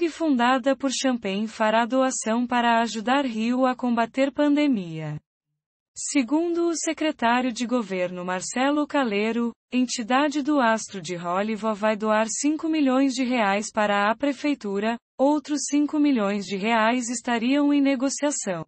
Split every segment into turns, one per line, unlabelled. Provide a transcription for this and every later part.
ONG fundada por Champagne fará doação para ajudar Rio a combater pandemia. Segundo o secretário de governo Marcelo Caleiro, entidade do Astro de Hollywood vai doar 5 milhões de reais para a prefeitura, outros 5 milhões de reais estariam em negociação.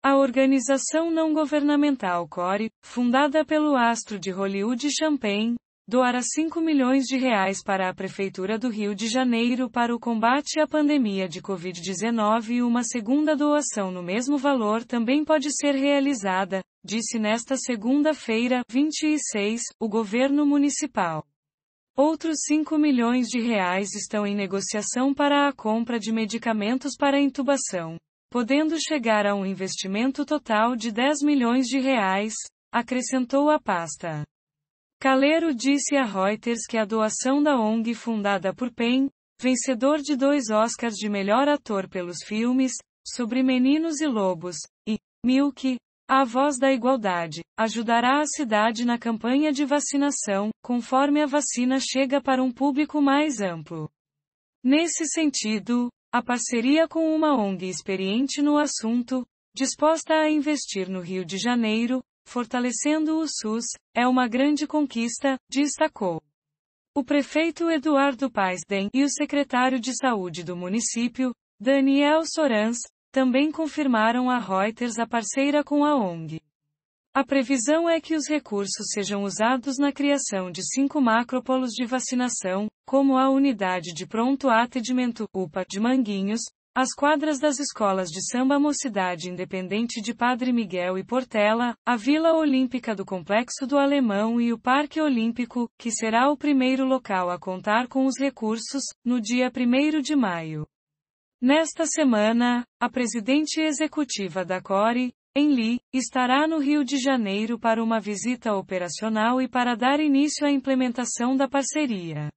A organização não governamental CORE, fundada pelo Astro de Hollywood Champagne, doará 5 milhões de reais para a Prefeitura do Rio de Janeiro para o combate à pandemia de Covid-19 e uma segunda doação no mesmo valor também pode ser realizada, disse nesta segunda-feira, 26, o governo municipal. Outros 5 milhões de reais estão em negociação para a compra de medicamentos para intubação, podendo chegar a um investimento total de 10 milhões de reais, acrescentou a pasta. Calero disse a Reuters que a doação da ONG fundada por Penn, vencedor de dois Oscars de melhor ator pelos filmes, sobre meninos e lobos, e, Milk, a voz da igualdade, ajudará a cidade na campanha de vacinação, conforme a vacina chega para um público mais amplo. Nesse sentido, a parceria com uma ONG experiente no assunto, disposta a investir no Rio de Janeiro, fortalecendo o SUS, é uma grande conquista, destacou. O prefeito Eduardo Paisden e o secretário de saúde do município, Daniel Sorans, também confirmaram a Reuters a parceira com a ONG. A previsão é que os recursos sejam usados na criação de cinco macrópolos de vacinação, como a unidade de pronto atendimento, UPA, de Manguinhos, as quadras das escolas de samba Mocidade Independente de Padre Miguel e Portela, a Vila Olímpica do Complexo do Alemão e o Parque Olímpico, que será o primeiro local a contar com os recursos, no dia 1 de maio. Nesta semana, a presidente executiva da CORE, Enli, estará no Rio de Janeiro para uma visita operacional e para dar início à implementação da parceria.